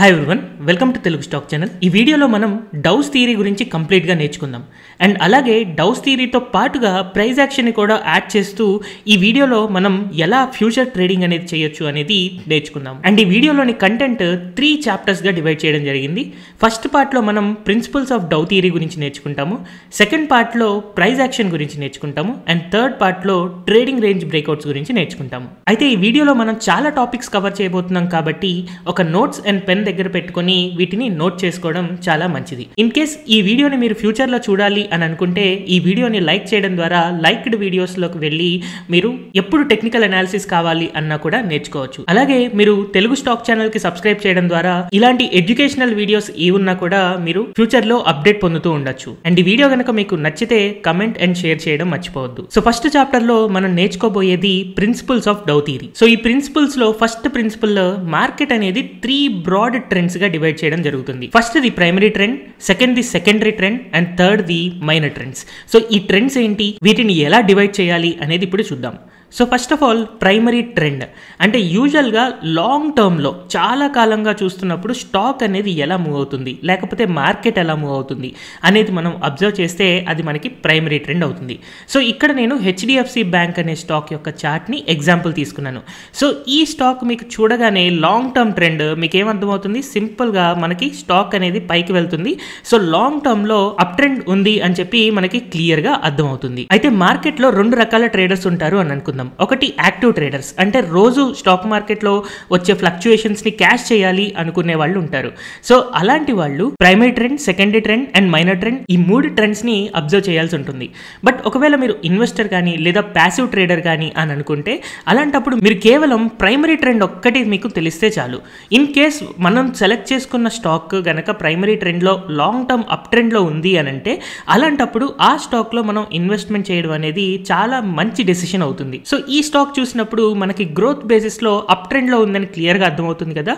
hi everyone welcome to Telugu stock channel ఈ వీడియోలో మనం డౌస్ థియరీ గురించి కంప్లీట్గా నేర్చుకుందాం అండ్ అలాగే డౌస్ థియరీతో పాటుగా ప్రైజ్ యాక్షన్ని కూడా యాడ్ చేస్తూ ఈ వీడియోలో మనం ఎలా ఫ్యూచర్ ట్రేడింగ్ అనేది చేయొచ్చు అనేది నేర్చుకుందాం అండ్ ఈ వీడియోలోని కంటెంట్ త్రీ చాప్టర్స్గా డివైడ్ చేయడం జరిగింది ఫస్ట్ పార్ట్లో మనం ప్రిన్సిపల్స్ ఆఫ్ డౌ థియరీ గురించి నేర్చుకుంటాము సెకండ్ పార్ట్లో ప్రైజ్ యాక్షన్ గురించి నేర్చుకుంటాము అండ్ థర్డ్ పార్ట్లో ట్రేడింగ్ రేంజ్ బ్రేక్అవుట్స్ గురించి నేర్చుకుంటాము అయితే ఈ వీడియోలో మనం చాలా టాపిక్స్ కవర్ చేయబోతున్నాం కాబట్టి ఒక నోట్స్ అండ్ పెన్ దగ్గర పెట్టుకుని వీటిని నోట్ చేసుకోవడం చాలా మంచిది ఇన్ కేస్ ఈ వీడియోని మీరు ఫ్యూచర్లో చూడాలి అని అనుకుంటే ఈ వీడియోని లైక్ చేయడం ద్వారా లైక్డ్ వీడియోస్లోకి వెళ్ళి మీరు ఎప్పుడు టెక్నికల్ అనాలిసిస్ కావాలి అన్నా కూడా నేర్చుకోవచ్చు అలాగే మీరు తెలుగు స్టాక్ ఛానల్ కి సబ్స్క్రైబ్ చేయడం ద్వారా ఇలాంటి ఎడ్యుకేషనల్ వీడియోస్ ఏ ఉన్నా కూడా మీరు ఫ్యూచర్ లో అప్డేట్ పొందుతూ ఉండొచ్చు అండ్ ఈ వీడియో కనుక మీకు నచ్చితే కమెంట్ అండ్ షేర్ చేయడం మర్చిపోవద్దు సో ఫస్ట్ చాప్టర్ లో మనం నేర్చుకోబోయేది principles of Dow theory so ఈ ప్రిన్సిపల్స్ లో ఫస్ట్ ప్రిన్సిపల్ మార్కెట్ అనేది త్రీ బ్రాడ్ ట్రెండ్స్ గా డివైడ్ చేయడం జరుగుతుంది first the primary trend second the secondary trend and third the minor trends so ఈ ట్రెండ్స్ ఏంటి వీటిని ఎలా డివైడ్ చేయాలి అనేది ఇప్పుడు చూద్దాం so first of all primary trend అంటే యూజువల్గా లాంగ్ టర్మ్లో చాలా కాలంగా చూస్తున్నప్పుడు స్టాక్ అనేది ఎలా మూవ్ అవుతుంది లేకపోతే మార్కెట్ ఎలా మూవ్ అవుతుంది అనేది మనం అబ్జర్వ్ చేస్తే అది మనకి ప్రైమరీ ట్రెండ్ అవుతుంది సో ఇక్కడ నేను హెచ్డిఎఫ్సి బ్యాంక్ అనే స్టాక్ యొక్క చార్ట్ని ఎగ్జాంపుల్ తీసుకున్నాను సో ఈ స్టాక్ మీకు చూడగానే లాంగ్ టర్మ్ ట్రెండ్ మీకు ఏమర్థమవుతుంది సింపుల్గా మనకి స్టాక్ అనేది పైకి వెళ్తుంది సో లాంగ్ టర్మ్లో అప్ ట్రెండ్ ఉంది అని చెప్పి మనకి క్లియర్గా అర్థమవుతుంది అయితే మార్కెట్లో రెండు రకాల ట్రేడర్స్ ఉంటారు అని అనుకుందాం చెప్పుకుందాం ఒకటి యాక్టివ్ ట్రేడర్స్ అంటే రోజు స్టాక్ మార్కెట్లో వచ్చే ఫ్లక్చుయేషన్స్ని క్యాష్ చేయాలి అనుకునే వాళ్ళు ఉంటారు సో అలాంటి వాళ్ళు primary trend secondary trend and minor trend ఈ మూడు ట్రెండ్స్ని అబ్జర్వ్ చేయాల్సి ఉంటుంది బట్ ఒకవేళ మీరు ఇన్వెస్టర్ కానీ లేదా ప్యాసివ్ ట్రేడర్ కానీ అని అనుకుంటే అలాంటప్పుడు మీరు కేవలం ప్రైమరీ ట్రెండ్ ఒక్కటి మీకు తెలిస్తే చాలు ఇన్ కేస్ మనం సెలెక్ట్ చేసుకున్న స్టాక్ గనక ప్రైమరీ ట్రెండ్లో లాంగ్ టర్మ్ అప్ ట్రెండ్లో ఉంది అని అంటే అలాంటప్పుడు ఆ స్టాక్లో మనం ఇన్వెస్ట్మెంట్ చేయడం అనేది చాలా మంచి డెసిషన్ అవుతుంది సో ఈ స్టాక్ చూసినప్పుడు మనకి గ్రోత్ బేసిస్లో అప్ ట్రెండ్లో ఉందని క్లియర్గా అర్థమవుతుంది కదా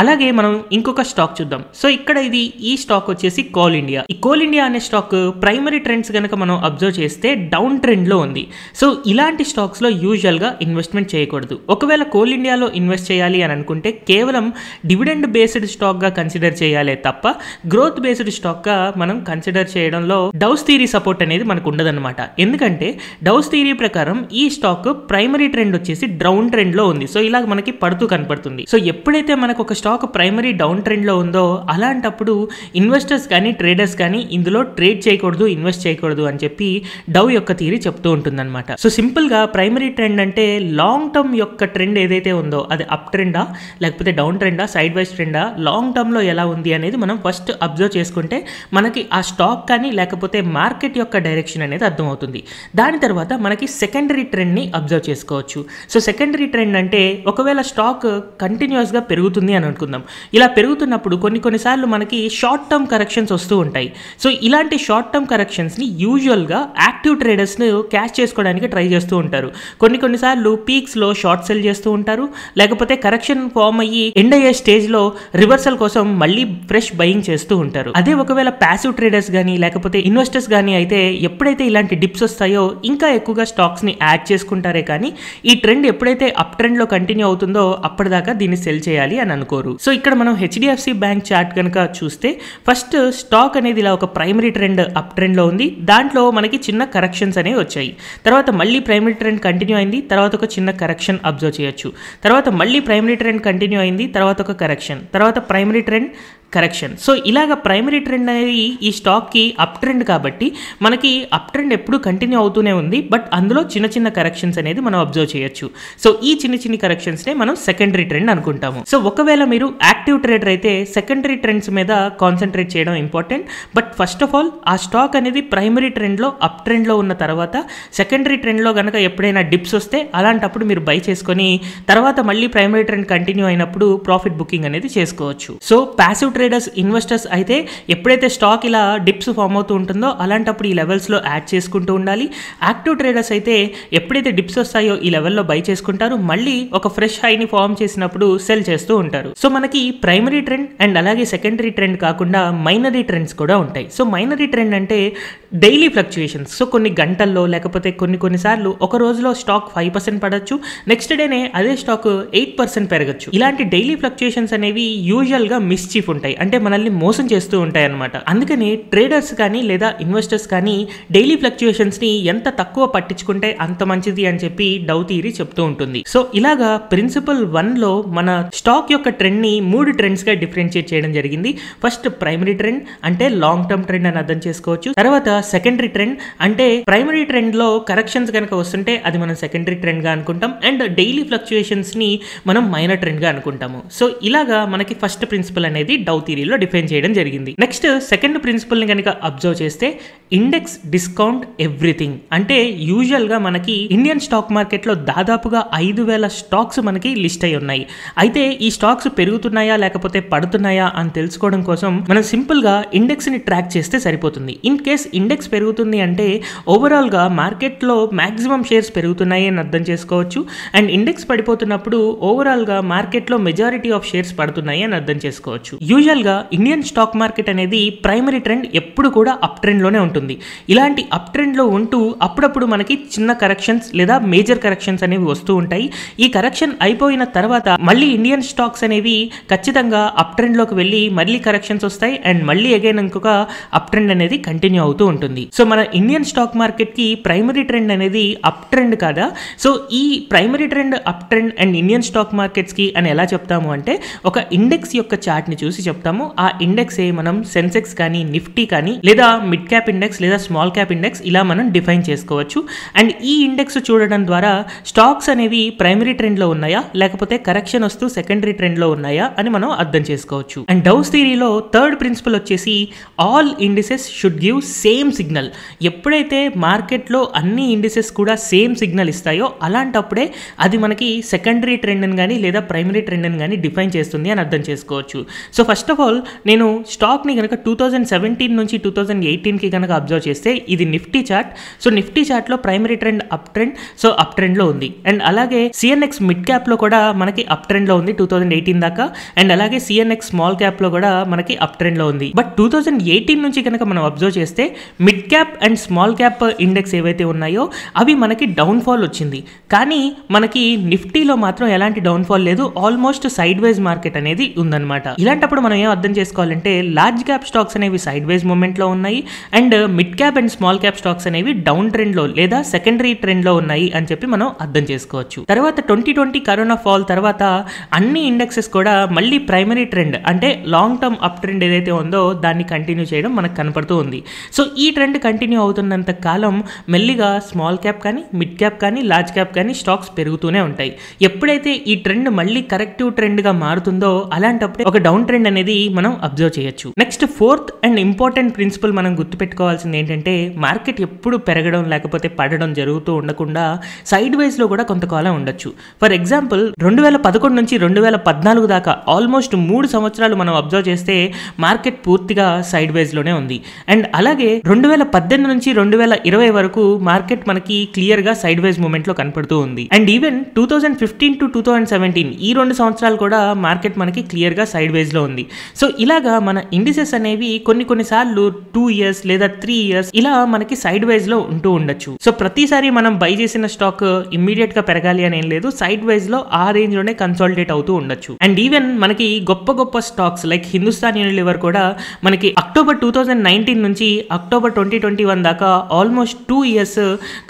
అలాగే మనం ఇంకొక స్టాక్ చూద్దాం సో ఇక్కడ ఇది ఈ స్టాక్ వచ్చేసి కోల్ ఇండియా ఈ కోల్ ఇండియా అనే స్టాక్ ప్రైమరీ ట్రెండ్స్ కనుక మనం అబ్జర్వ్ చేస్తే డౌన్ ట్రెండ్లో ఉంది సో ఇలాంటి స్టాక్స్లో యూజువల్గా ఇన్వెస్ట్మెంట్ చేయకూడదు ఒకవేళ కోల్ ఇండియాలో ఇన్వెస్ట్ చేయాలి అని అనుకుంటే కేవలం డివిడెండ్ బేస్డ్ స్టాక్గా కన్సిడర్ చేయాలి తప్ప గ్రోత్ బేస్డ్ స్టాక్గా మనం కన్సిడర్ చేయడంలో డౌస్ థీరీ సపోర్ట్ అనేది మనకు ఉండదన్నమాట ఎందుకంటే డౌస్ థీరీ ప్రకారం ఈ స్టాక్ ఇప్పుడు ప్రైమరీ ట్రెండ్ వచ్చేసి డౌన్ ట్రెండ్ లో ఉంది సో ఇలా మనకి పడుతూ కనపడుతుంది సో ఎప్పుడైతే మనకు ఒక స్టాక్ ప్రైమరీ డౌన్ ట్రెండ్ లో ఉందో అలాంటప్పుడు ఇన్వెస్టర్స్ కానీ ట్రేడర్స్ కానీ ఇందులో ట్రేడ్ చేయకూడదు ఇన్వెస్ట్ చేయకూడదు అని చెప్పి డౌ యొక్క థీరీ చెప్తూ ఉంటుందన్నమాట సో సింపుల్ గా ప్రైమరీ ట్రెండ్ అంటే లాంగ్ టర్మ్ యొక్క ట్రెండ్ ఏదైతే ఉందో అది అప్ ట్రెండా లేకపోతే డౌన్ ట్రెండా సైడ్ వైజ్ ట్రెండా లాంగ్ టర్మ్ లో ఎలా ఉంది అనేది మనం ఫస్ట్ అబ్జర్వ్ చేసుకుంటే మనకి ఆ స్టాక్ కానీ లేకపోతే మార్కెట్ యొక్క డైరెక్షన్ అనేది అర్థమవుతుంది దాని తర్వాత మనకి సెకండరీ ట్రెండ్ని అబ్జర్వ్ చేసుకోవచ్చు సో సెకండరీ ట్రెండ్ అంటే ఒకవేళ స్టాక్ కంటిన్యూస్గా పెరుగుతుంది అని అనుకుందాం ఇలా పెరుగుతున్నప్పుడు కొన్ని కొన్నిసార్లు మనకి షార్ట్ టర్మ్ కరెక్షన్స్ వస్తూ ఉంటాయి సో ఇలాంటి షార్ట్ టర్మ్ కరెక్షన్స్ని యూజువల్గా యాక్టివ్ ట్రేడర్స్ను క్యాష్ చేసుకోవడానికి ట్రై చేస్తూ ఉంటారు కొన్ని కొన్నిసార్లు పీక్స్లో షార్ట్ సెల్ చేస్తూ ఉంటారు లేకపోతే కరెక్షన్ ఫామ్ అయ్యి ఎండ్ అయ్యే స్టేజ్లో రివర్సల్ కోసం మళ్ళీ ఫ్రెష్ బయింగ్ చేస్తూ ఉంటారు అదే ఒకవేళ ప్యాసివ్ ట్రేడర్స్ కానీ లేకపోతే ఇన్వెస్టర్స్ కానీ అయితే ఎప్పుడైతే ఇలాంటి డిప్స్ వస్తాయో ఇంకా ఎక్కువగా స్టాక్స్ని యాడ్ చేసుకుంటారు అనుకుంటారే కానీ ఈ ట్రెండ్ ఎప్పుడైతే అప్ ట్రెండ్ లో కంటిన్యూ అవుతుందో అప్పటిదాకా దీన్ని సెల్ చేయాలి అని అనుకోరు సో ఇక్కడ మనం హెచ్డిఎఫ్సి బ్యాంక్ చార్ట్ కనుక చూస్తే ఫస్ట్ స్టాక్ అనేది ఇలా ఒక ప్రైమరీ ట్రెండ్ అప్ ట్రెండ్ లో ఉంది దాంట్లో మనకి చిన్న కరెక్షన్స్ అనేవి వచ్చాయి తర్వాత మళ్ళీ ప్రైమరీ ట్రెండ్ కంటిన్యూ అయింది తర్వాత ఒక చిన్న కరెక్షన్ అబ్జర్వ్ చేయొచ్చు తర్వాత మళ్ళీ ప్రైమరీ ట్రెండ్ కంటిన్యూ అయింది తర్వాత ఒక కరెక్షన్ తర్వాత ప్రైమరీ ట్రెండ్ కరెక్షన్ సో ఇలాగ ప్రైమరీ ట్రెండ్ అనేది ఈ స్టాక్కి అప్ ట్రెండ్ కాబట్టి మనకి అప్ ట్రెండ్ ఎప్పుడు కంటిన్యూ అవుతూనే ఉంది బట్ అందులో చిన్న చిన్న కరెక్షన్స్ అనేది మనం అబ్జర్వ్ చేయొచ్చు సో ఈ చిన్న చిన్ని నే మనం సెకండరీ ట్రెండ్ అనుకుంటాము సో ఒకవేళ మీరు యాక్టివ్ ట్రేడర్ అయితే సెకండరీ ట్రెండ్స్ మీద కాన్సన్ట్రేట్ చేయడం important but first of all ఆ స్టాక్ అనేది ప్రైమరీ ట్రెండ్ లో అప్ ట్రెండ్ లో ఉన్న తర్వాత సెకండరీ ట్రెండ్ లో కనుక ఎప్పుడైనా డిప్స్ వస్తే అలాంటప్పుడు మీరు బై చేసుకొని తర్వాత మళ్ళీ ప్రైమరీ ట్రెండ్ కంటిన్యూ అయినప్పుడు ప్రాఫిట్ బుకింగ్ అనేది చేసుకోవచ్చు సో ప్యాసివ్ ట్రేడర్స్ ఇన్వెస్టర్స్ అయితే ఎప్పుడైతే స్టాక్ ఇలా డిప్స్ ఫామ్ అవుతూ ఉంటుందో అలాంటప్పుడు ఈ లెవెల్స్ లో యాడ్ చేసుకుంటూ ఉండాలి యాక్టివ్ ట్రేడర్స్ అయితే ఎప్పుడైతే డిప్స్ వస్తాయో ఈ లెవెల్లో బై చేసుకుంటారు మళ్ళీ ఒక ఫ్రెష్ హైని ఫామ్ చేసినప్పుడు సెల్ చేస్తూ ఉంటారు సో మనకి ప్రైమరీ ట్రెండ్ అండ్ అలాగే సెకండరీ ట్రెండ్ కాకుండా మైనరీ ట్రెండ్స్ కూడా ఉంటాయి సో మైనరీ ట్రెండ్ అంటే డైలీ ఫ్లక్చుయేషన్స్ సో కొన్ని గంటల్లో లేకపోతే కొన్ని కొన్నిసార్లు ఒక రోజులో స్టాక్ ఫైవ్ పర్సెంట్ పడవచ్చు నెక్స్ట్ డేనే అదే స్టాక్ ఎయిట్ పర్సెంట్ పెరగచ్చు ఇలాంటి డైలీ ఫ్లక్చుయేషన్స్ అనేవి యూజువల్గా మిస్చీఫ్ ఉంటాయి అంటే మనల్ని మోసం చేస్తూ ఉంటాయి అనమాట అందుకని ట్రేడర్స్ కానీ లేదా ఇన్వెస్టర్స్ కానీ డైలీ ఫ్లక్చుయేషన్స్ని ఎంత తక్కువ పట్టించుకుంటే అంత మంచిది అని చెప్పి డౌ థియరీ చెప్తూ ఉంటుంది సో ఇలాగా ప్రిన్సిపల్ వన్ లో మన స్టాక్ యొక్క ట్రెండ్ ని మూడు ట్రెండ్స్ గా డిఫరెన్షియేట్ చేయడం జరిగింది ఫస్ట్ ప్రైమరీ ట్రెండ్ అంటే లాంగ్ టర్మ్ ట్రెండ్ అని అర్థం చేసుకోవచ్చు తర్వాత సెకండరీ ట్రెండ్ అంటే ప్రైమరీ ట్రెండ్ లో కరెక్షన్స్ కనుక వస్తుంటే అది మనం సెకండరీ ట్రెండ్ గా అనుకుంటాం అండ్ డైలీ ని మనం మైనర్ ట్రెండ్గా అనుకుంటాము సో ఇలాగా మనకి ఫస్ట్ ప్రిన్సిపల్ అనేది డౌ థియరీలో డిఫైన్ చేయడం జరిగింది నెక్స్ట్ సెకండ్ ప్రిన్సిపల్ని కనుక అబ్జర్వ్ చేస్తే ఇండెక్స్ డిస్కౌంట్ ఎవ్రీథింగ్ అంటే యూజువల్ గా మనకి ఇండియన్ స్టాక్ మార్కెట్లో దాదాపుగా ఐదు వేల స్టాక్స్ మనకి లిస్ట్ అయి ఉన్నాయి అయితే ఈ స్టాక్స్ పెరుగుతున్నాయా లేకపోతే పడుతున్నాయా అని తెలుసుకోవడం కోసం మనం సింపుల్గా ని ట్రాక్ చేస్తే సరిపోతుంది ఇన్ కేస్ ఇండెక్స్ పెరుగుతుంది అంటే ఓవరాల్గా మార్కెట్లో మ్యాక్సిమం షేర్స్ పెరుగుతున్నాయి అని అర్థం చేసుకోవచ్చు అండ్ ఇండెక్స్ పడిపోతున్నప్పుడు ఓవరాల్గా మార్కెట్లో మెజారిటీ ఆఫ్ షేర్స్ పడుతున్నాయి అని అర్థం చేసుకోవచ్చు యూజువల్గా ఇండియన్ స్టాక్ మార్కెట్ అనేది ప్రైమరీ ట్రెండ్ ఎప్పుడు కూడా అప్ ట్రెండ్లోనే ఉంటుంది ఇలాంటి అప్ ట్రెండ్లో ఉంటూ అప్పుడప్పుడు మనకి చిన్న కరెక్షన్స్ లేదా కూడా మేజర్ కరెక్షన్స్ అనేవి వస్తూ ఉంటాయి ఈ కరెక్షన్ అయిపోయిన తర్వాత మళ్ళీ ఇండియన్ స్టాక్స్ అనేవి ఖచ్చితంగా అప్ లోకి వెళ్ళి మళ్ళీ కరెక్షన్స్ వస్తాయి అండ్ మళ్ళీ అగైన్ ఇంకొక అప్ ట్రెండ్ అనేది కంటిన్యూ అవుతూ ఉంటుంది సో మన ఇండియన్ స్టాక్ మార్కెట్కి ప్రైమరీ ట్రెండ్ అనేది అప్ ట్రెండ్ కాదా సో ఈ primary trend up trend and Indian stock markets కి అని ఎలా చెప్తాము అంటే ఒక ఇండెక్స్ యొక్క ని చూసి చెప్తాము ఆ ఇండెక్స్ ఏ మనం సెన్సెక్స్ కానీ నిఫ్టీ కానీ లేదా మిడ్ క్యాప్ ఇండెక్స్ లేదా స్మాల్ క్యాప్ ఇండెక్స్ ఇలా మనం డిఫైన్ చేసుకోవచ్చు అండ్ ఈ ఇండెక్స్ చూడ చూడడం ద్వారా స్టాక్స్ అనేవి ప్రైమరీ ట్రెండ్లో ఉన్నాయా లేకపోతే కరెక్షన్ వస్తూ సెకండరీ ట్రెండ్లో ఉన్నాయా అని మనం అర్థం చేసుకోవచ్చు అండ్ డౌస్ థీరీలో థర్డ్ ప్రిన్సిపల్ వచ్చేసి all indices should give same signal ఎప్పుడైతే మార్కెట్లో అన్ని ఇండిసెస్ కూడా సేమ్ సిగ్నల్ ఇస్తాయో అలాంటప్పుడే అది మనకి సెకండరీ ట్రెండ్ని కానీ లేదా ప్రైమరీ అని కానీ డిఫైన్ చేస్తుంది అని అర్థం చేసుకోవచ్చు సో ఫస్ట్ ఆఫ్ ఆల్ నేను స్టాక్ని కనుక టూ థౌజండ్ సెవెంటీన్ నుంచి టూ థౌజండ్ ఎయిటీన్కి కనుక అబ్జర్వ్ చేస్తే ఇది నిఫ్టీ చార్ట్ సో నిఫ్టీ చార్ట్లో primary trend up trend so up ట్రెండ్లో ఉంది అండ్ అలాగే సిఎన్ఎక్స్ మిడ్ క్యాప్లో కూడా మనకి అప్ ట్రెండ్లో ఉంది టూ థౌజండ్ ఎయిటీన్ దాకా అండ్ అలాగే సిఎన్ఎక్స్ స్మాల్ క్యాప్లో కూడా మనకి అప్ ట్రెండ్లో ఉంది బట్ టూ థౌజండ్ ఎయిటీన్ నుంచి కనుక మనం అబ్జర్వ్ చేస్తే mid cap and small cap index ఏవైతే ఉన్నాయో అవి మనకి డౌన్ ఫాల్ వచ్చింది కానీ మనకి నిఫ్టీలో మాత్రం ఎలాంటి డౌన్ ఫాల్ లేదు ఆల్మోస్ట్ సైడ్ వైజ్ మార్కెట్ అనేది ఉందన్నమాట ఇలాంటప్పుడు మనం ఏం అర్థం చేసుకోవాలంటే లార్జ్ క్యాప్ స్టాక్స్ అనేవి సైడ్ వైజ్ మూమెంట్లో ఉన్నాయి and mid cap and small cap stocks అనేవి డౌన్ ట్రెండ్లో లేదా సెకండరీ ట్రెండ్లో ఉన్నాయి ఉన్నాయి అని చెప్పి మనం అర్థం చేసుకోవచ్చు తర్వాత ట్వంటీ ట్వంటీ కరోనా ఫాల్ తర్వాత అన్ని ఇండెక్సెస్ కూడా మళ్ళీ ప్రైమరీ ట్రెండ్ అంటే లాంగ్ టర్మ్ అప్ ట్రెండ్ ఏదైతే ఉందో దాన్ని కంటిన్యూ చేయడం మనకు కనపడుతూ ఉంది సో ఈ ట్రెండ్ కంటిన్యూ అవుతున్నంత కాలం మెల్లిగా స్మాల్ క్యాప్ కానీ మిడ్ క్యాప్ కానీ లార్జ్ క్యాప్ కానీ స్టాక్స్ పెరుగుతూనే ఉంటాయి ఎప్పుడైతే ఈ ట్రెండ్ మళ్ళీ కరెక్టివ్ ట్రెండ్గా మారుతుందో అలాంటప్పుడే ఒక డౌన్ ట్రెండ్ అనేది మనం అబ్జర్వ్ చేయొచ్చు next fourth and important principle మనం గుర్తుపెట్టుకోవాల్సింది ఏంటంటే మార్కెట్ ఎప్పుడు పెరగడం లేకపోతే పడడం జరుగుతూ ఉండకుండా సైడ్ వైజ్లో కూడా కొంతకాలం ఉండొచ్చు ఫర్ ఎగ్జాంపుల్ రెండు వేల పదకొండు నుంచి రెండు వేల పద్నాలుగు దాకా ఆల్మోస్ట్ మూడు సంవత్సరాలు మనం అబ్జర్వ్ చేస్తే మార్కెట్ పూర్తిగా సైడ్ వైజ్లోనే ఉంది అండ్ అలాగే రెండు వేల పద్దెనిమిది నుంచి రెండు వేల ఇరవై వరకు మార్కెట్ మనకి క్లియర్గా సైడ్ వైజ్ మూమెంట్లో కనపడుతూ ఉంది and even two thousand fifteen to two thousand seventeen ఈ రెండు సంవత్సరాలు కూడా మార్కెట్ మనకి క్లియర్గా సైడ్ వైజ్లో ఉంది సో ఇలాగా మన ఇండిసెస్ అనేవి కొన్ని కొన్నిసార్లు టూ ఇయర్స్ లేదా త్రీ ఇయర్స్ ఇలా మనకి సైడ్ వైజ్లో ఉంటూ ఉండొచ్చు సో ప్రతిసారి మనం బై చేసి చేసిన స్టాక్ ఇమ్మీడియట్ గా పెరగాలి అని ఏం లేదు సైడ్ వైజ్ లో ఆ రేంజ్ లోనే కన్సాలిడేట్ అవుతూ ఉండొచ్చు అండ్ ఈవెన్ మనకి గొప్ప గొప్ప స్టాక్స్ లైక్ హిందుస్థాన్ యూనిలివర్ కూడా మనకి అక్టోబర్ టూ థౌజండ్ నైన్టీన్ నుంచి అక్టోబర్ ట్వంటీ ట్వంటీ వన్ దాకా ఆల్మోస్ట్ టూ ఇయర్స్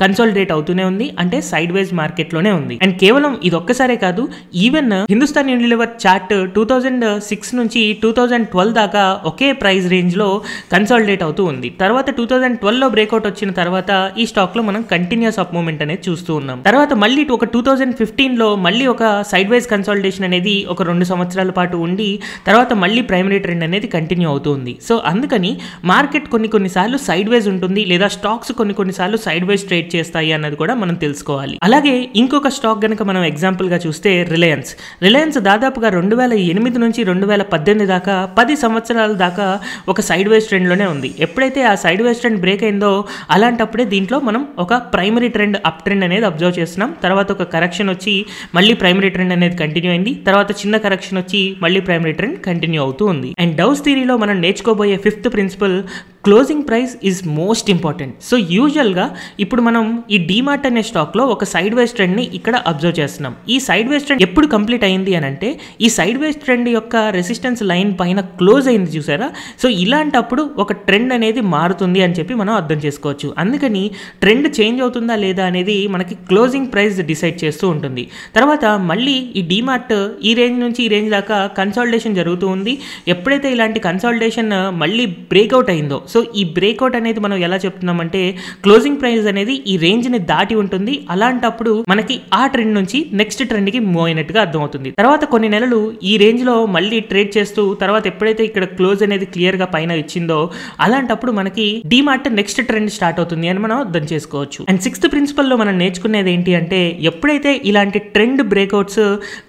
కన్సాలిడేట్ అవుతూనే ఉంది అంటే సైడ్ వైజ్ మార్కెట్ లోనే ఉంది అండ్ కేవలం ఇది ఒక్కసారే కాదు even Hindustan Unilever chart two thousand six నుంచి టూ థౌజండ్ ట్వెల్వ్ దాకా ఒకే ప్రైస్ రేంజ్ లో కన్సాలిడేట్ అవుతూ ఉంది తర్వాత టూ థౌజండ్ ట్వెల్వ్ లో బ్రేక్అవుట్ వచ్చిన తర్వాత ఈ స్టాక్ లో మనం కంటిన్యూస్ అప్ మూమెంట్ అనేది అనేది చూస్తూ ఉన్నాం తర్వాత మళ్ళీ ఒక టూ థౌజండ్ లో మళ్ళీ ఒక సైడ్ వైజ్ కన్సల్టేషన్ అనేది ఒక రెండు సంవత్సరాల పాటు ఉండి తర్వాత మళ్ళీ ప్రైమరీ ట్రెండ్ అనేది కంటిన్యూ అవుతుంది సో అందుకని మార్కెట్ కొన్ని కొన్నిసార్లు సైడ్ వైజ్ ఉంటుంది లేదా స్టాక్స్ కొన్ని కొన్నిసార్లు సైడ్ వైజ్ ట్రేడ్ చేస్తాయి అన్నది కూడా మనం తెలుసుకోవాలి అలాగే ఇంకొక స్టాక్ కనుక మనం ఎగ్జాంపుల్ గా చూస్తే రిలయన్స్ రిలయన్స్ దాదాపుగా రెండు వేల ఎనిమిది నుంచి రెండు వేల పద్దెనిమిది దాకా పది సంవత్సరాల దాకా ఒక సైడ్ వైజ్ లోనే ఉంది ఎప్పుడైతే ఆ సైడ్ వైజ్ ట్రెండ్ బ్రేక్ అయిందో అలాంటప్పుడే దీంట్లో మనం ఒక ప్రైమరీ ట్రెండ్ అప్ ట్రెండ్ అనేది అబ్జర్వ్ చేస్తున్నాం తర్వాత ఒక కరెక్షన్ వచ్చి మళ్ళీ ప్రైమరీ ట్రెండ్ అనేది కంటిన్యూ అయింది తర్వాత చిన్న కరెక్షన్ వచ్చి మళ్ళీ ప్రైమరీ ట్రెండ్ కంటిన్యూ అవుతూ ఉంది అండ్ డౌస్ థీరీలో మనం నేర్చుకోబోయే fifth principle closing price is most important so యూజువల్గా ఇప్పుడు మనం ఈ డిమార్ట్ అనే స్టాక్లో ఒక సైడ్ వేస్ ట్రెండ్ని ఇక్కడ అబ్జర్వ్ చేస్తున్నాం ఈ సైడ్ వేస్ ట్రెండ్ ఎప్పుడు కంప్లీట్ అయింది అని అంటే ఈ సైడ్ వేస్ ట్రెండ్ యొక్క రెసిస్టెన్స్ లైన్ పైన క్లోజ్ అయింది చూసారా సో ఇలాంటప్పుడు ఒక ట్రెండ్ అనేది మారుతుంది అని చెప్పి మనం అర్థం చేసుకోవచ్చు అందుకని ట్రెండ్ చేంజ్ అవుతుందా లేదా అనేది మనకి క్లోజింగ్ ప్రైస్ డిసైడ్ చేస్తూ ఉంటుంది తర్వాత మళ్ళీ ఈ డిమార్ట్ ఈ రేంజ్ నుంచి ఈ రేంజ్ దాకా కన్సాలిడేషన్ జరుగుతూ ఉంది ఎప్పుడైతే ఇలాంటి కన్సాలిడేషన్ మళ్ళీ బ్రేక్అవుట్ అయిందో సో ఈ బ్రేక్అవుట్ అనేది మనం ఎలా చెప్తున్నామంటే క్లోజింగ్ ప్రైస్ అనేది ఈ రేంజ్ని దాటి ఉంటుంది అలాంటప్పుడు మనకి ఆ ట్రెండ్ నుంచి నెక్స్ట్ కి మూవ్ అయినట్టుగా అర్థమవుతుంది తర్వాత కొన్ని నెలలు ఈ రేంజ్లో మళ్ళీ ట్రేడ్ చేస్తూ తర్వాత ఎప్పుడైతే ఇక్కడ క్లోజ్ అనేది క్లియర్గా పైన ఇచ్చిందో అలాంటప్పుడు మనకి డిమార్ట్ నెక్స్ట్ ట్రెండ్ స్టార్ట్ అవుతుంది అని మనం అర్థం చేసుకోవచ్చు అండ్ సిక్స్త్ లో మనం నేర్చుకునేది ఏంటి అంటే ఎప్పుడైతే ఇలాంటి ట్రెండ్ బ్రేక్అవుట్స్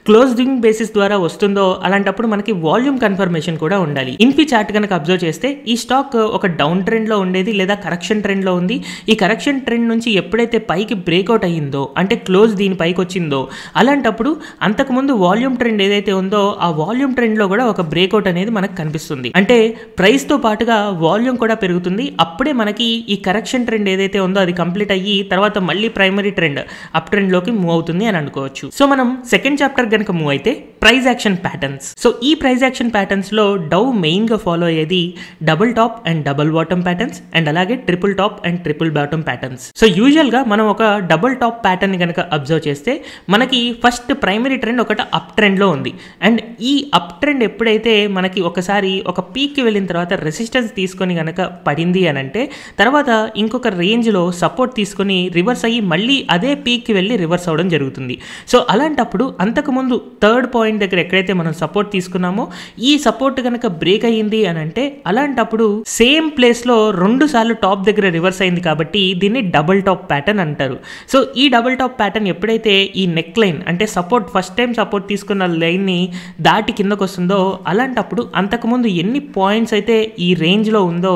క్లోజింగ్ బేసిస్ ద్వారా వస్తుందో అలాంటప్పుడు మనకి వాల్యూమ్ కన్ఫర్మేషన్ కూడా ఉండాలి ఇన్ఫీ చార్ట్ కనుక అబ్జర్వ్ చేస్తే ఈ స్టాక్ ఒక డౌన్ ట్రెండ్లో ఉండేది లేదా కరెక్షన్ ట్రెండ్లో ఉంది ఈ కరెక్షన్ ట్రెండ్ నుంచి ఎప్పుడైతే పైకి బ్రేక్అవుట్ అయ్యిందో అంటే క్లోజ్ దీని పైకి వచ్చిందో అలాంటప్పుడు అంతకుముందు వాల్యూమ్ ట్రెండ్ ఏదైతే ఉందో ఆ వాల్యూమ్ ట్రెండ్లో కూడా ఒక బ్రేక్అవుట్ అనేది మనకు కనిపిస్తుంది అంటే ప్రైస్తో పాటుగా వాల్యూమ్ కూడా పెరుగుతుంది అప్పుడే మనకి ఈ కరెక్షన్ ట్రెండ్ ఏదైతే ఉందో అది కంప్లీట్ అయ్యి తర్వాత మళ్ళీ ప్రైమరీ ట్రెండ్ అప్ ట్రెండ్లోకి మూవ్ అవుతుంది అని అనుకోవచ్చు సో మనం సెకండ్ చాప్టర్ కనుక మూవ్ అయితే ప్రైజ్ యాక్షన్ ప్యాటర్న్స్ సో ఈ ప్రైజ్ యాక్షన్ ప్యాటర్న్స్లో డౌ మెయిన్గా ఫాలో అయ్యేది double top and double double bottom patterns and అలాగే triple top and triple bottom patterns so యూజువల్గా మనం ఒక డబుల్ టాప్ ప్యాటర్న్ కనుక అబ్జర్వ్ చేస్తే మనకి ఫస్ట్ ప్రైమరీ ట్రెండ్ ఒకటి అప్ ట్రెండ్లో ఉంది అండ్ ఈ అప్ ట్రెండ్ ఎప్పుడైతే మనకి ఒకసారి ఒక పీక్కి వెళ్ళిన తర్వాత రెసిస్టెన్స్ తీసుకొని కనుక పడింది అని అంటే తర్వాత ఇంకొక రేంజ్లో సపోర్ట్ తీసుకొని రివర్స్ అయ్యి మళ్ళీ అదే పీక్కి వెళ్ళి రివర్స్ అవడం జరుగుతుంది సో అలాంటప్పుడు అంతకుముందు థర్డ్ పాయింట్ దగ్గర ఎక్కడైతే మనం సపోర్ట్ తీసుకున్నామో ఈ సపోర్ట్ కనుక బ్రేక్ అయ్యింది అని అంటే అలాంటప్పుడు సేమ్ ప్లేస్లో రెండుసార్లు టాప్ దగ్గర రివర్స్ అయింది కాబట్టి దీన్ని డబుల్ టాప్ ప్యాటర్న్ అంటారు సో ఈ డబుల్ టాప్ ప్యాటర్న్ ఎప్పుడైతే ఈ నెక్ లైన్ అంటే సపోర్ట్ ఫస్ట్ టైం సపోర్ట్ తీసుకున్న లైన్ని దాటి కిందకు వస్తుందో అలాంటప్పుడు అంతకుముందు ఎన్ని పాయింట్స్ అయితే ఈ రేంజ్లో ఉందో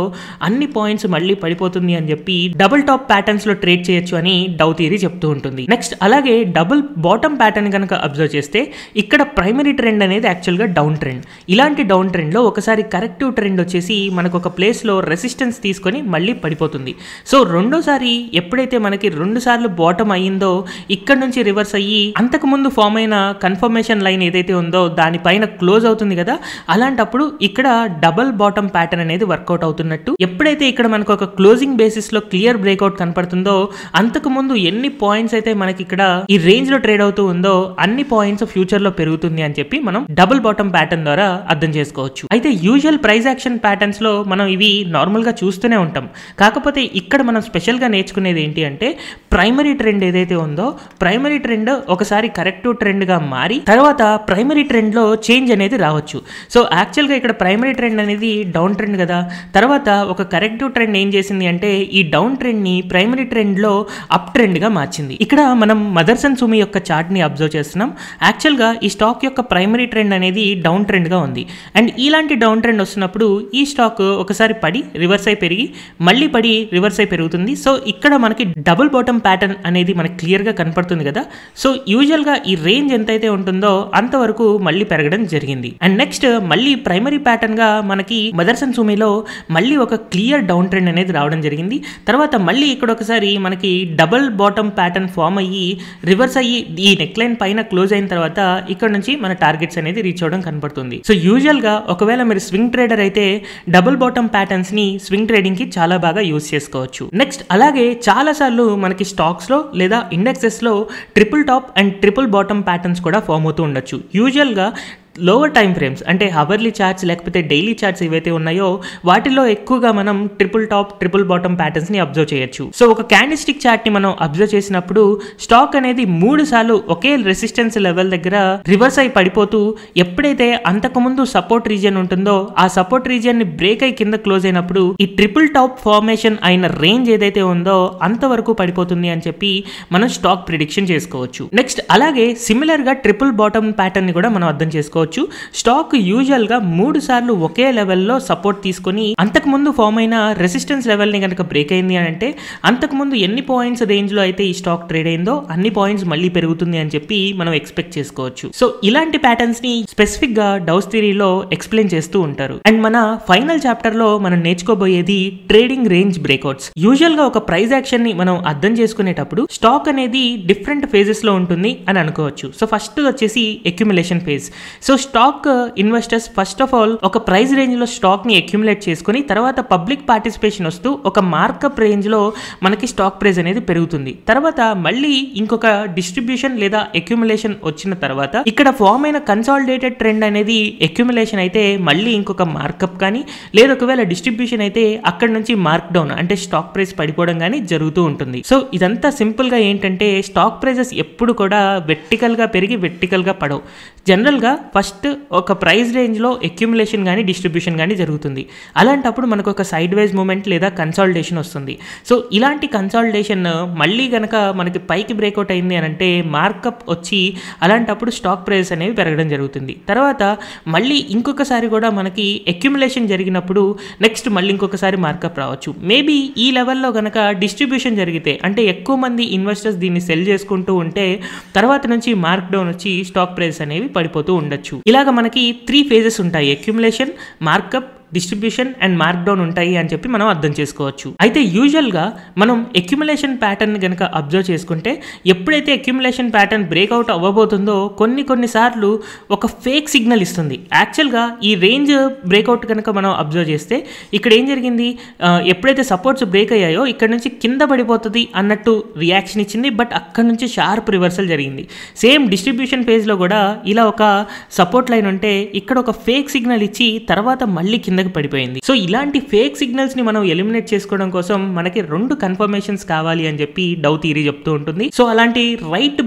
అన్ని పాయింట్స్ మళ్ళీ పడిపోతుంది అని చెప్పి డబుల్ టాప్ ప్యాటర్న్స్లో ట్రేడ్ చేయొచ్చు అని డౌ థియరీ చెప్తూ ఉంటుంది నెక్స్ట్ అలాగే డబుల్ బాటమ్ ప్యాటర్న్ కనుక అబ్జర్వ్ చేస్తే ఇక్కడ ప్రైమరీ ట్రెండ్ అనేది యాక్చువల్గా డౌన్ ట్రెండ్ ఇలాంటి డౌన్ ట్రెండ్లో ఒకసారి కరెక్టివ్ ట్రెండ్ వచ్చేసి మనకు ఒక ప్లేస్లో రెసిస్టెన్స్ తీసుకొని మళ్ళీ పడిపోతుంది సో రెండోసారి ఎప్పుడైతే మనకి రెండు సార్లు బాటమ్ అయ్యిందో ఇక్కడ నుంచి రివర్స్ అయ్యి అంతకుముందు ఫామ్ అయిన కన్ఫర్మేషన్ లైన్ ఏదైతే ఉందో దానిపైన క్లోజ్ అవుతుంది కదా అలాంటప్పుడు ఇక్కడ డబల్ బాటమ్ ప్యాటర్న్ అనేది వర్కౌట్ అవుతున్నట్టు ఎప్పుడైతే ఇక్కడ మనకు ఒక క్లోజింగ్ బేసిస్ లో క్లియర్ బ్రేక్అవుట్ కనపడుతుందో అంతకుముందు ఎన్ని పాయింట్స్ అయితే మనకి ఇక్కడ ఈ రేంజ్ లో ట్రేడ్ అవుతూ ఉందో అన్ని పాయింట్స్ ఫ్యూచర్ లో పెరుగుతుంది అని చెప్పి మనం డబుల్ బాటమ్ ప్యాటర్న్ ద్వారా అర్థం చేసుకోవచ్చు అయితే యూజువల్ ప్రైజ్ యాక్షన్ ప్యాటర్న్స్ లో మనం ఇవి నార్మల్గా చూస్తూనే ఉంటాం కాకపోతే ఇక్కడ మనం స్పెషల్గా నేర్చుకునేది ఏంటి అంటే ప్రైమరీ ట్రెండ్ ఏదైతే ఉందో ప్రైమరీ ట్రెండ్ ఒకసారి కరెక్ట్ ట్రెండ్గా మారి తర్వాత ప్రైమరీ ట్రెండ్లో చేంజ్ అనేది రావచ్చు సో యాక్చువల్గా ఇక్కడ ప్రైమరీ ట్రెండ్ అనేది డౌన్ ట్రెండ్ కదా తర్వాత ఒక కరెక్ట్ ట్రెండ్ ఏం చేసింది అంటే ఈ డౌన్ ట్రెండ్ని ప్రైమరీ ట్రెండ్లో అప్ ట్రెండ్గా మార్చింది ఇక్కడ మనం మదర్సన్ సుమి యొక్క చార్ట్ని అబ్జర్వ్ చేస్తున్నాం యాక్చువల్గా ఈ స్టాక్ యొక్క ప్రైమరీ ట్రెండ్ అనేది డౌన్ ట్రెండ్గా ఉంది అండ్ ఇలాంటి డౌన్ ట్రెండ్ వస్తున్నప్పుడు ఈ స్టాక్ ఒకసారి పడి రివర్స్ అయి పెరిగి మళ్ళీ పడి రివర్స్ అయి పెరుగుతుంది సో ఇక్కడ మనకి డబుల్ బాటమ్ ప్యాటర్న్ అనేది మనకు క్లియర్గా కనపడుతుంది కదా సో యూజువల్గా ఈ రేంజ్ ఎంతైతే ఉంటుందో అంతవరకు మళ్ళీ పెరగడం జరిగింది అండ్ నెక్స్ట్ మళ్ళీ ప్రైమరీ ప్యాటర్న్గా మనకి మదర్సన్ సూమిలో మళ్ళీ ఒక క్లియర్ డౌన్ ట్రెండ్ అనేది రావడం జరిగింది తర్వాత మళ్ళీ ఇక్కడ ఒకసారి మనకి డబుల్ బాటమ్ ప్యాటర్న్ ఫామ్ అయ్యి రివర్స్ అయ్యి ఈ నెక్ లైన్ పైన క్లోజ్ అయిన తర్వాత ఇక్కడ నుంచి మన టార్గెట్స్ అనేది రీచ్ అవడం కనపడుతుంది సో యూజువల్గా ఒకవేళ మీరు స్వింగ్ ట్రేడర్ అయితే డబుల్ బాటమ్ ని స్వింగ్ ట్రేడింగ్కి చాలా బాగా యూస్ చేసుకోవచ్చు నెక్స్ట్ అలాగే చాలాసార్లు మనకి స్టాక్స్లో లేదా ఇండెక్సెస్లో triple top and triple bottom patterns కూడా ఫామ్ అవుతూ ఉండొచ్చు యూజువల్గా లోవర్ టైం ఫ్రేమ్స్ అంటే హవర్లీ చార్ట్స్ లేకపోతే డైలీ చార్ట్స్ ఏవైతే ఉన్నాయో వాటిలో ఎక్కువగా మనం ట్రిపుల్ టాప్ ట్రిపుల్ బాటమ్ ని అబ్జర్వ్ చేయొచ్చు సో ఒక క్యాండిస్టిక్ చార్ట్ ని మనం అబ్జర్వ్ చేసినప్పుడు స్టాక్ అనేది మూడు సార్లు ఒకే రెసిస్టెన్స్ లెవెల్ దగ్గర రివర్స్ అయి పడిపోతూ ఎప్పుడైతే అంతకుముందు సపోర్ట్ రీజియన్ ఉంటుందో ఆ సపోర్ట్ ని బ్రేక్ అయి కింద క్లోజ్ అయినప్పుడు ఈ ట్రిపుల్ టాప్ ఫార్మేషన్ అయిన రేంజ్ ఏదైతే ఉందో అంతవరకు పడిపోతుంది అని చెప్పి మనం స్టాక్ ప్రిడిక్షన్ చేసుకోవచ్చు నెక్స్ట్ అలాగే సిమిలర్ గా ట్రిపుల్ బాటమ్ ని కూడా మనం అర్థం చేసుకోవచ్చు చెప్పుకోవచ్చు స్టాక్ గా మూడు సార్లు ఒకే లెవెల్లో సపోర్ట్ తీసుకొని అంతకుముందు ఫామ్ అయిన రెసిస్టెన్స్ ని కనుక బ్రేక్ అయింది అని అంటే అంతకుముందు ఎన్ని పాయింట్స్ రేంజ్ లో అయితే ఈ స్టాక్ ట్రేడ్ అయిందో అన్ని పాయింట్స్ మళ్ళీ పెరుగుతుంది అని చెప్పి మనం ఎక్స్పెక్ట్ చేసుకోవచ్చు సో ఇలాంటి ని స్పెసిఫిక్ గా డౌస్ థిరీలో ఎక్స్ప్లెయిన్ చేస్తూ ఉంటారు అండ్ మన ఫైనల్ చాప్టర్ లో మనం నేర్చుకోబోయేది ట్రేడింగ్ రేంజ్ యూజువల్ గా ఒక ప్రైజ్ ని మనం అర్థం చేసుకునేటప్పుడు స్టాక్ అనేది డిఫరెంట్ లో ఉంటుంది అని అనుకోవచ్చు సో ఫస్ట్ వచ్చేసి accumulation phase so stock investors first of all ఒక ప్రైస్ రేంజ్లో స్టాక్ని అక్యుములేట్ చేసుకుని తర్వాత పబ్లిక్ పార్టిసిపేషన్ వస్తూ ఒక మార్కప్ రేంజ్లో మనకి స్టాక్ ప్రైస్ అనేది పెరుగుతుంది తర్వాత మళ్ళీ ఇంకొక డిస్ట్రిబ్యూషన్ లేదా అక్యుములేషన్ వచ్చిన తర్వాత ఇక్కడ ఫామ్ అయిన కన్సాలిడేటెడ్ ట్రెండ్ అనేది అక్యుములేషన్ అయితే మళ్ళీ ఇంకొక మార్కప్ కానీ లేదా ఒకవేళ డిస్ట్రిబ్యూషన్ అయితే అక్కడ నుంచి మార్క్ డౌన్ అంటే స్టాక్ ప్రైస్ పడిపోవడం కానీ జరుగుతూ ఉంటుంది సో ఇదంతా సింపుల్గా ఏంటంటే స్టాక్ ప్రైజెస్ ఎప్పుడు కూడా వెర్టికల్గా పెరిగి గా పడవు జనరల్గా ఫస్ట్ ఒక ప్రైస్ రేంజ్లో ఎక్యుములేషన్ కానీ డిస్ట్రిబ్యూషన్ కానీ జరుగుతుంది అలాంటప్పుడు మనకు ఒక సైడ్ వైజ్ మూమెంట్ లేదా కన్సాలిడేషన్ వస్తుంది సో ఇలాంటి కన్సాలిడేషన్ మళ్ళీ కనుక మనకి పైకి బ్రేక్అవుట్ అయింది అని అంటే మార్కప్ వచ్చి అలాంటప్పుడు స్టాక్ ప్రైస్ అనేవి పెరగడం జరుగుతుంది తర్వాత మళ్ళీ ఇంకొకసారి కూడా మనకి ఎక్యుములేషన్ జరిగినప్పుడు నెక్స్ట్ మళ్ళీ ఇంకొకసారి మార్కప్ రావచ్చు మేబీ ఈ లెవెల్లో కనుక డిస్ట్రిబ్యూషన్ జరిగితే అంటే ఎక్కువ మంది ఇన్వెస్టర్స్ దీన్ని సెల్ చేసుకుంటూ ఉంటే తర్వాత నుంచి మార్క్ డౌన్ వచ్చి స్టాక్ ప్రైస్ అనేవి పడిపోతూ ఉండొచ్చు ఇలాగ మనకి త్రీ ఫేజెస్ ఉంటాయి accumulation markup distribution and mark down ఉంటాయి అని చెప్పి మనం అర్థం చేసుకోవచ్చు అయితే యూజువల్గా మనం ఎక్యుములేషన్ ప్యాటర్న్ కనుక అబ్జర్వ్ చేసుకుంటే ఎప్పుడైతే ఎక్యుములేషన్ ప్యాటర్న్ బ్రేక్అవుట్ అవ్వబోతుందో కొన్ని కొన్నిసార్లు ఒక ఫేక్ సిగ్నల్ ఇస్తుంది యాక్చువల్గా ఈ రేంజ్ బ్రేక్అవుట్ కనుక మనం అబ్జర్వ్ చేస్తే ఇక్కడ ఏం జరిగింది ఎప్పుడైతే సపోర్ట్స్ బ్రేక్ అయ్యాయో ఇక్కడ నుంచి కింద పడిపోతుంది అన్నట్టు రియాక్షన్ ఇచ్చింది బట్ అక్కడ నుంచి షార్ప్ రివర్సల్ జరిగింది సేమ్ డిస్ట్రిబ్యూషన్ ఫేజ్లో కూడా ఇలా ఒక సపోర్ట్ లైన్ ఉంటే ఇక్కడ ఒక ఫేక్ సిగ్నల్ ఇచ్చి తర్వాత మళ్ళీ కింద కిందకి పడిపోయింది సో ఇలాంటి ఫేక్ సిగ్నల్స్ ని మనం ఎలిమినేట్ చేసుకోవడం కోసం మనకి రెండు కన్ఫర్మేషన్స్ కావాలి అని చెప్పి డౌ థీరీ చెప్తూ ఉంటుంది సో అలాంటి రైట్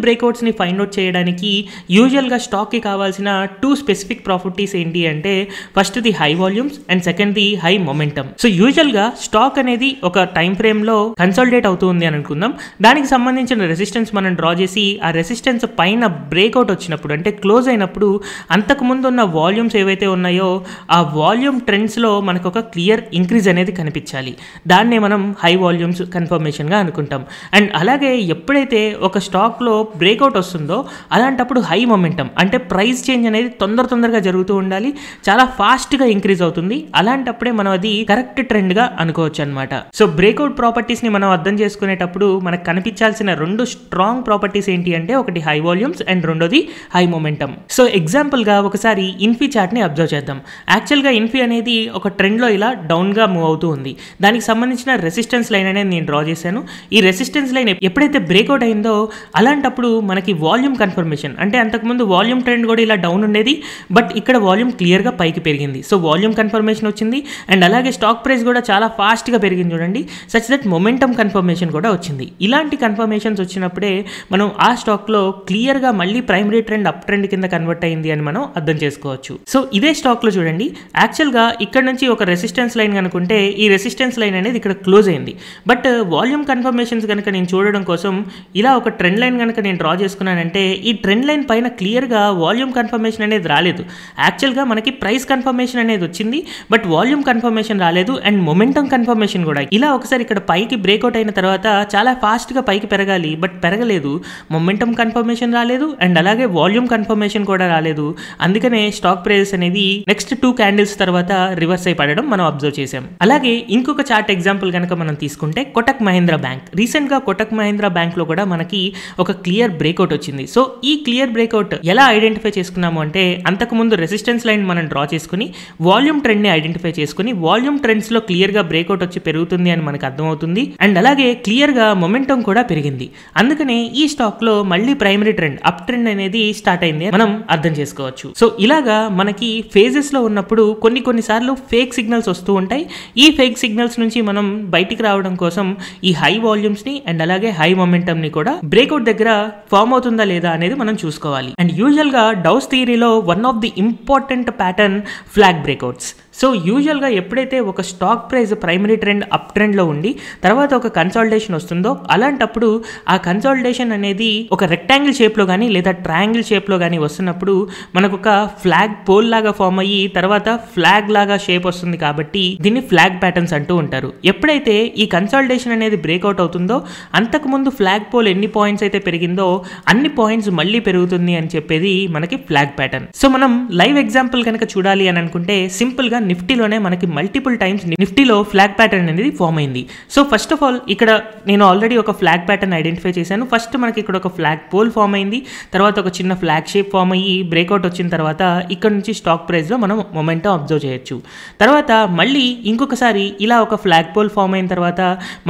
ని ఫైండ్ అవుట్ చేయడానికి యూజువల్ గా స్టాక్ కి కావాల్సిన టూ స్పెసిఫిక్ ప్రాపర్టీస్ ఏంటి అంటే first the high volumes and second the high momentum so usual గా స్టాక్ అనేది ఒక టైం ఫ్రేమ్ లో కన్సల్టేట్ అవుతుంది అని అనుకుందాం దానికి సంబంధించిన రెసిస్టెన్స్ మనం డ్రా చేసి ఆ రెసిస్టెన్స్ పైన బ్రేక్అవుట్ వచ్చినప్పుడు అంటే క్లోజ్ అయినప్పుడు అంతకు ముందు ఉన్న వాల్యూమ్స్ ఏవైతే ఉన్నాయో ఆ వాల్యూమ్ ట్రెండ్ ట్రెండ్స్లో మనకు ఒక క్లియర్ ఇంక్రీజ్ అనేది కనిపించాలి దాన్నే మనం హై వాల్యూమ్స్ కన్ఫర్మేషన్గా అనుకుంటాం అండ్ అలాగే ఎప్పుడైతే ఒక స్టాక్లో బ్రేక్అవుట్ వస్తుందో అలాంటప్పుడు హై మొమెంటం అంటే ప్రైస్ చేంజ్ అనేది తొందర తొందరగా జరుగుతూ ఉండాలి చాలా ఫాస్ట్గా ఇంక్రీజ్ అవుతుంది అలాంటప్పుడే మనం అది కరెక్ట్ ట్రెండ్గా అనుకోవచ్చు అనమాట సో బ్రేక్అవుట్ ప్రాపర్టీస్ని మనం అర్థం చేసుకునేటప్పుడు మనకు కనిపించాల్సిన రెండు స్ట్రాంగ్ ప్రాపర్టీస్ ఏంటి అంటే ఒకటి హై వాల్యూమ్స్ అండ్ రెండోది హై మొమెంటం సో ఎగ్జాంపుల్గా ఒకసారి ఇన్ఫీ చార్ట్ని అబ్జర్వ్ చేద్దాం యాక్చువల్గా ఇన్ఫీ అనేది అనేది ఒక ట్రెండ్లో ఇలా డౌన్గా మూవ్ అవుతూ ఉంది దానికి సంబంధించిన రెసిస్టెన్స్ లైన్ అనేది నేను డ్రా చేశాను ఈ రెసిస్టెన్స్ లైన్ ఎప్పుడైతే బ్రేక్అవుట్ అయిందో అలాంటప్పుడు మనకి వాల్యూమ్ కన్ఫర్మేషన్ అంటే అంతకుముందు వాల్యూమ్ ట్రెండ్ కూడా ఇలా డౌన్ ఉండేది బట్ ఇక్కడ వాల్యూమ్ క్లియర్గా పైకి పెరిగింది సో వాల్యూమ్ కన్ఫర్మేషన్ వచ్చింది అండ్ అలాగే స్టాక్ ప్రైస్ కూడా చాలా ఫాస్ట్గా పెరిగింది చూడండి సచ్ దట్ మొమెంటమ్ కన్ఫర్మేషన్ కూడా వచ్చింది ఇలాంటి కన్ఫర్మేషన్స్ వచ్చినప్పుడే మనం ఆ స్టాక్లో క్లియర్గా మళ్ళీ ప్రైమరీ ట్రెండ్ అప్ ట్రెండ్ కింద కన్వర్ట్ అయింది అని మనం అర్థం చేసుకోవచ్చు సో ఇదే స్టాక్లో చూడండి యాక్చువల్గా ఇక్కడ నుంచి ఒక రెసిస్టెన్స్ లైన్ కనుకుంటే ఈ రెసిస్టెన్స్ లైన్ అనేది ఇక్కడ క్లోజ్ అయింది బట్ వాల్యూమ్ కన్ఫర్మేషన్స్ కనుక నేను చూడడం కోసం ఇలా ఒక ట్రెండ్ లైన్ కనుక నేను డ్రా చేసుకున్నానంటే ఈ ట్రెండ్ లైన్ పైన క్లియర్గా వాల్యూమ్ కన్ఫర్మేషన్ అనేది రాలేదు యాక్చువల్గా మనకి ప్రైస్ కన్ఫర్మేషన్ అనేది వచ్చింది బట్ వాల్యూమ్ కన్ఫర్మేషన్ రాలేదు అండ్ మొమెంటం కన్ఫర్మేషన్ కూడా ఇలా ఒకసారి ఇక్కడ పైకి బ్రేక్అవుట్ అయిన తర్వాత చాలా ఫాస్ట్గా పైకి పెరగాలి బట్ పెరగలేదు మొమెంటం కన్ఫర్మేషన్ రాలేదు అండ్ అలాగే వాల్యూమ్ కన్ఫర్మేషన్ కూడా రాలేదు అందుకనే స్టాక్ ప్రైజెస్ అనేది నెక్స్ట్ టూ క్యాండిల్స్ తర్వాత రివర్స్ అయి పడడం మనం అబ్జర్వ్ చేసాం అలాగే ఇంకొక చార్ట్ ఎగ్జాంపుల్ కనుక మనం తీసుకుంటే కొటక్ మహేంద్ర బ్యాంక్ రీసెంట్గా కొటక్ మహేంద్ర లో కూడా మనకి ఒక క్లియర్ బ్రేక్అవుట్ వచ్చింది సో ఈ క్లియర్ బ్రేక్అవుట్ ఎలా ఐడెంటిఫై చేసుకున్నాము అంటే అంతకుముందు రెసిస్టెన్స్ లైన్ మనం డ్రా చేసుకుని వాల్యూమ్ ట్రెండ్ ని ఐడెంటిఫై చేసుకుని వాల్యూమ్ ట్రెండ్స్లో గా బ్రేక్అవుట్ వచ్చి పెరుగుతుంది అని మనకు అర్థమవుతుంది అండ్ అలాగే క్లియర్గా మొమెంటం కూడా పెరిగింది అందుకనే ఈ స్టాక్లో మళ్ళీ ప్రైమరీ ట్రెండ్ అప్ ట్రెండ్ అనేది స్టార్ట్ అయింది మనం అర్థం చేసుకోవచ్చు సో ఇలాగా మనకి ఫేజెస్లో ఉన్నప్పుడు కొన్ని కొన్నిసార్లు కొన్నిసార్లు ఫేక్ సిగ్నల్స్ వస్తూ ఉంటాయి ఈ ఫేక్ సిగ్నల్స్ నుంచి మనం బయటికి రావడం కోసం ఈ హై వాల్యూమ్స్ని అండ్ అలాగే హై మొమెంటమ్ని కూడా బ్రేక్అవుట్ దగ్గర ఫామ్ అవుతుందా లేదా అనేది మనం చూసుకోవాలి అండ్ యూజువల్ గా డౌస్ థియరీలో one of the important pattern flag breakouts so యూజువల్గా ఎప్పుడైతే ఒక stock price primary trend up ట్రెండ్లో ఉండి తర్వాత ఒక కన్సాలిడేషన్ వస్తుందో అలాంటప్పుడు ఆ కన్సాలిడేషన్ అనేది ఒక రెక్టాంగిల్ షేప్లో కానీ లేదా ట్రయాంగిల్ షేప్లో కానీ వస్తున్నప్పుడు మనకు ఒక ఫ్లాగ్ పోల్ లాగా ఫామ్ అయ్యి తర్వాత ఫ్లాగ్ లాగా షేప్ వస్తుంది కాబట్టి దీన్ని ఫ్లాగ్ ప్యాటర్న్స్ అంటూ ఉంటారు ఎప్పుడైతే ఈ కన్సాలిడేషన్ అనేది బ్రేక్అవుట్ అవుతుందో అంతకుముందు ఫ్లాగ్ పోల్ ఎన్ని పాయింట్స్ అయితే పెరిగిందో అన్ని పాయింట్స్ మళ్ళీ పెరుగుతుంది అని చెప్పేది మనకి ఫ్లాగ్ ప్యాటర్న్ సో మనం లైవ్ ఎగ్జాంపుల్ కనుక చూడాలి అని అనుకుంటే సింపుల్గా నిఫ్టీలోనే మనకి మల్టిపుల్ టైమ్స్ నిఫ్టీలో ఫ్లాగ్ ప్యాటర్న్ అనేది ఫామ్ అయింది సో ఫస్ట్ ఆఫ్ ఆల్ ఇక్కడ నేను ఆల్రెడీ ఒక ఫ్లాగ్ ప్యాటర్న్ ఐడెంటిఫై చేశాను ఫస్ట్ మనకి ఇక్కడ ఒక ఫ్లాగ్ పోల్ ఫామ్ అయింది తర్వాత ఒక చిన్న ఫ్లాగ్ షేప్ ఫామ్ అయ్యి బ్రేక్అవుట్ వచ్చిన తర్వాత ఇక్కడ నుంచి స్టాక్ ప్రైస్లో మనం మొమెంటం అబ్జర్వ్ చేయొచ్చు తర్వాత మళ్ళీ ఇంకొకసారి ఇలా ఒక ఫ్లాగ్ పోల్ ఫామ్ అయిన తర్వాత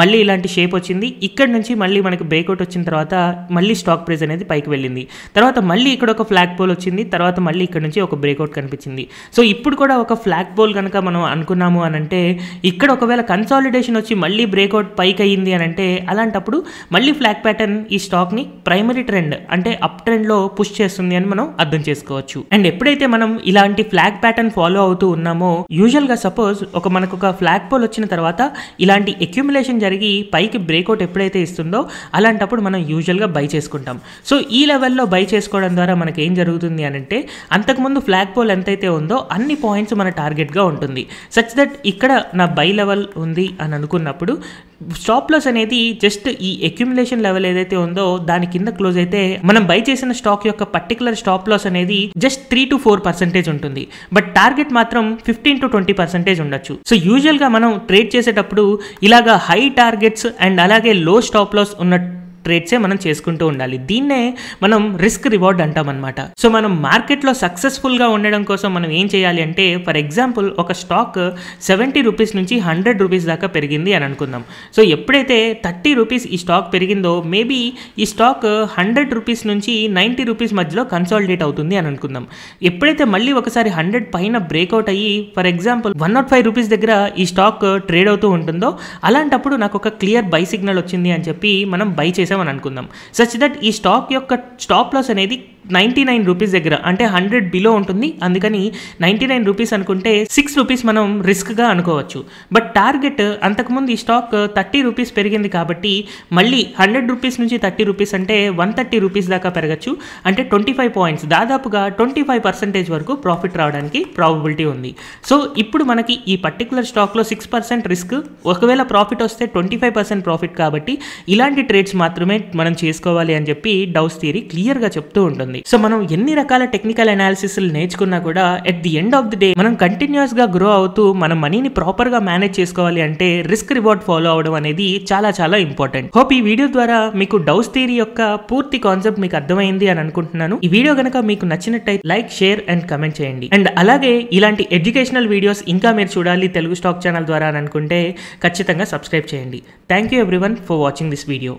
మళ్ళీ ఇలాంటి షేప్ వచ్చింది ఇక్కడ నుంచి మళ్ళీ మనకి బ్రేక్అవుట్ వచ్చిన తర్వాత మళ్ళీ స్టాక్ ప్రైస్ అనేది పైకి వెళ్ళింది తర్వాత మళ్ళీ ఇక్కడ ఒక ఫ్లాగ్ పోల్ వచ్చింది తర్వాత మళ్ళీ ఇక్కడ నుంచి ఒక బ్రేక్అవుట్ కనిపించింది సో ఇప్పుడు కూడా ఒక ఫ్లాగ్ పోల్ కనుక మనం అనుకున్నాము అని అంటే ఇక్కడ ఒకవేళ కన్సాలిడేషన్ వచ్చి మళ్ళీ బ్రేక్అవుట్ పైకి అయ్యింది అని అంటే అలాంటప్పుడు మళ్ళీ ఫ్లాగ్ ప్యాటర్న్ ఈ స్టాక్ని ప్రైమరీ ట్రెండ్ అంటే అప్ ట్రెండ్లో పుష్ చేస్తుంది అని మనం అర్థం చేసుకోవచ్చు అండ్ ఎప్పుడైతే మనం ఇలాంటి ఫ్లాగ్ ప్యాటర్న్ ఫాలో అవుతూ ఉన్నామో యూజువల్గా సపోజ్ ఒక మనకు ఒక ఫ్లాగ్ పోల్ వచ్చిన తర్వాత ఇలాంటి ఎక్యుములేషన్ జరిగి పైకి బ్రేక్అవుట్ ఎప్పుడైతే ఇస్తుందో అలాంటప్పుడు మనం యూజువల్గా బై చేసుకుంటాం సో ఈ లెవెల్లో బై చేసుకోవడం ద్వారా మనకి ఏం జరుగుతుంది అని అంటే అంతకుముందు ఫ్లాగ్ పోల్ ఎంతైతే ఉందో అన్ని పాయింట్స్ మన టార్గెట్ టైప్గా ఉంటుంది సచ్ దట్ ఇక్కడ నా బై లెవెల్ ఉంది అని అనుకున్నప్పుడు స్టాప్ లాస్ అనేది జస్ట్ ఈ అక్యుములేషన్ లెవెల్ ఏదైతే ఉందో దాని కింద క్లోజ్ అయితే మనం బై చేసిన స్టాక్ యొక్క పర్టికులర్ స్టాప్ లాస్ అనేది just three to four percentage ఉంటుంది బట్ టార్గెట్ మాత్రం ఫిఫ్టీన్ టు ట్వంటీ పర్సెంటేజ్ ఉండొచ్చు సో యూజువల్గా మనం ట్రేడ్ చేసేటప్పుడు ఇలాగా హై టార్గెట్స్ అండ్ అలాగే లో స్టాప్ లాస్ ఉన్న ట్రేడ్సే మనం చేసుకుంటూ ఉండాలి దీన్నే మనం రిస్క్ రివార్డ్ అంటామన్నమాట సో మనం మార్కెట్లో సక్సెస్ఫుల్గా ఉండడం కోసం మనం ఏం చేయాలి అంటే ఫర్ ఎగ్జాంపుల్ ఒక స్టాక్ సెవెంటీ రూపీస్ నుంచి హండ్రెడ్ రూపీస్ దాకా పెరిగింది అని అనుకుందాం సో ఎప్పుడైతే థర్టీ రూపీస్ ఈ స్టాక్ పెరిగిందో మేబీ ఈ స్టాక్ హండ్రెడ్ రూపీస్ నుంచి నైంటీ రూపీస్ మధ్యలో కన్సాలిడేట్ అవుతుంది అని అనుకుందాం ఎప్పుడైతే మళ్ళీ ఒకసారి హండ్రెడ్ పైన బ్రేక్అవుట్ అయ్యి for example one naught five rupees దగ్గర ఈ స్టాక్ ట్రేడ్ అవుతూ ఉంటుందో అలాంటప్పుడు నాకు ఒక క్లియర్ బై సిగ్నల్ వచ్చింది అని చెప్పి మనం బై చేసి చేసామని అనుకుందాం సచ్ దట్ ఈ స్టాక్ యొక్క స్టాప్ లాస్ అనేది నైంటీ నైన్ రూపీస్ దగ్గర అంటే హండ్రెడ్ బిలో ఉంటుంది అందుకని నైంటీ నైన్ రూపీస్ అనుకుంటే సిక్స్ రూపీస్ మనం రిస్క్గా అనుకోవచ్చు బట్ టార్గెట్ అంతకుముందు ఈ స్టాక్ థర్టీ రూపీస్ పెరిగింది కాబట్టి మళ్ళీ హండ్రెడ్ రూపీస్ నుంచి థర్టీ రూపీస్ అంటే వన్ థర్టీ రూపీస్ దాకా పెరగచ్చు అంటే ట్వంటీ ఫైవ్ పాయింట్స్ దాదాపుగా ట్వంటీ ఫైవ్ పర్సెంటేజ్ వరకు ప్రాఫిట్ రావడానికి ప్రాబిలిటీ ఉంది సో ఇప్పుడు మనకి ఈ పర్టికులర్ స్టాక్లో సిక్స్ పర్సెంట్ రిస్క్ ఒకవేళ ప్రాఫిట్ వస్తే ట్వంటీ ఫైవ్ పర్సెంట్ ప్రాఫిట్ కాబట్టి ఇలాంటి ట్రేడ్స్ మాత్రం మాత్రమే మనం చేసుకోవాలి అని చెప్పి డౌస్ థియరీ క్లియర్ గా చెప్తూ ఉంటుంది సో మనం ఎన్ని రకాల టెక్నికల్ అనాలిసిస్ నేర్చుకున్నా కూడా at the end of the day మనం కంటిన్యూస్ గా గ్రో అవుతూ మన మనీని ప్రాపర్ గా మేనేజ్ చేసుకోవాలి అంటే రిస్క్ రివార్డ్ ఫాలో అవడం అనేది చాలా చాలా ఇంపార్టెంట్ హోప్ ఈ వీడియో ద్వారా మీకు డౌస్ థియరీ యొక్క పూర్తి కాన్సెప్ట్ మీకు అర్థమైంది అని అనుకుంటున్నాను ఈ వీడియో కనుక మీకు నచ్చినట్టయితే లైక్ షేర్ అండ్ కమెంట్ చేయండి అండ్ అలాగే ఇలాంటి ఎడ్యుకేషనల్ వీడియోస్ ఇంకా మీరు చూడాలి తెలుగు స్టాక్ ఛానల్ ద్వారా అని అనుకుంటే ఖచ్చితంగా సబ్స్క్రైబ్ చేయండి thank you everyone for watching this video